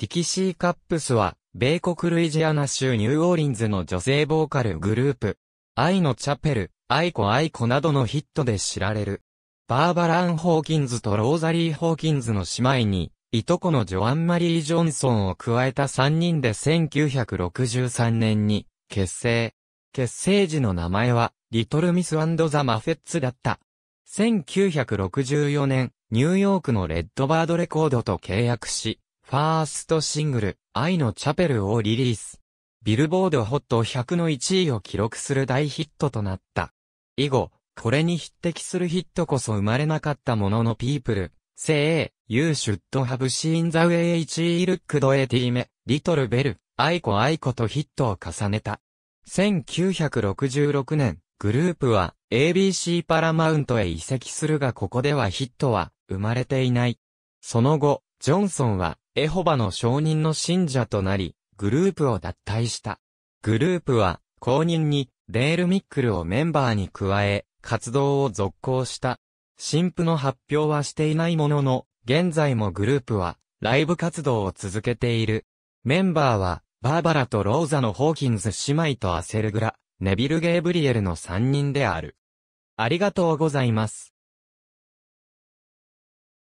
ティキシー・カップスは、米国ルイジアナ州ニューオーリンズの女性ボーカルグループ、愛のチャペル、愛子愛子などのヒットで知られる。バーバラン・ホーキンズとローザリー・ホーキンズの姉妹に、いとこのジョアン・マリー・ジョンソンを加えた3人で1963年に結成。結成時の名前は、リトル・ミス・ザ・マフェッツだった。1964年、ニューヨークのレッドバードレコードと契約し、ファーストシングル、愛のチャペルをリリース。ビルボードホット100の1位を記録する大ヒットとなった。以後、これに匹敵するヒットこそ生まれなかったもののピープル、say, ー o u should have seen the way he looked at him, とヒットを重ねた。1966年、グループは ABC パラマウントへ移籍するがここではヒットは生まれていない。その後、ジョンソンはエホバの証人の信者となり、グループを脱退した。グループは、公認に、デール・ミックルをメンバーに加え、活動を続行した。新婦の発表はしていないものの、現在もグループは、ライブ活動を続けている。メンバーは、バーバラとローザのホーキンズ姉妹とアセルグラ、ネビル・ゲイブリエルの3人である。ありがとうございます。